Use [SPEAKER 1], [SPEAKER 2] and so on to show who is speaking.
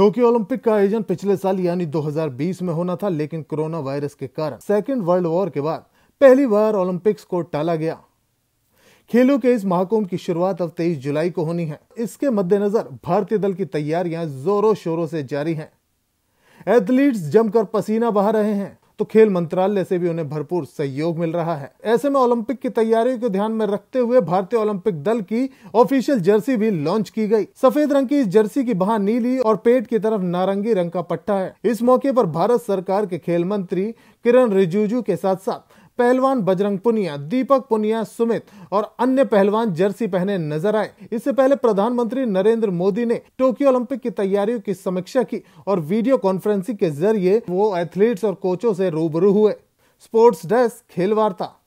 [SPEAKER 1] Tokyo Olympic का आयोजन पिछले साल यानी 2020 में होना था लेकिन कोरोना वायरस के कारण सेकेंड वर्ल्ड वॉर के बाद पहली बार ओलंपिक्स को टाला गया खेलों के इस महाकुंभ की शुरुआत अब 23 जुलाई को होनी है इसके मद्देनजर भारतीय दल की तैयारियां जोरों शोरों से जारी हैं एथलीट्स जमकर पसीना बहा रहे हैं तो खेल मंत्रालय से भी उन्हें भरपूर सहयोग मिल रहा है ऐसे में ओलंपिक की तैयारियों को ध्यान में रखते हुए भारतीय ओलंपिक दल की ऑफिशियल जर्सी भी लॉन्च की गई सफेद रंग की इस जर्सी की बहा नीली और पेट की तरफ नारंगी रंग का पट्टा है इस मौके पर भारत सरकार के खेल मंत्री किरण रिजिजू के साथ साथ पहलवान बजरंग पुनिया दीपक पुनिया सुमित और अन्य पहलवान जर्सी पहने नजर आए इससे पहले प्रधानमंत्री नरेंद्र मोदी ने टोक्यो ओलंपिक की तैयारियों की समीक्षा की और वीडियो कॉन्फ्रेंसिंग के जरिए वो एथलीट्स और कोचों से रूबरू हुए स्पोर्ट्स डेस्क खेल वार्ता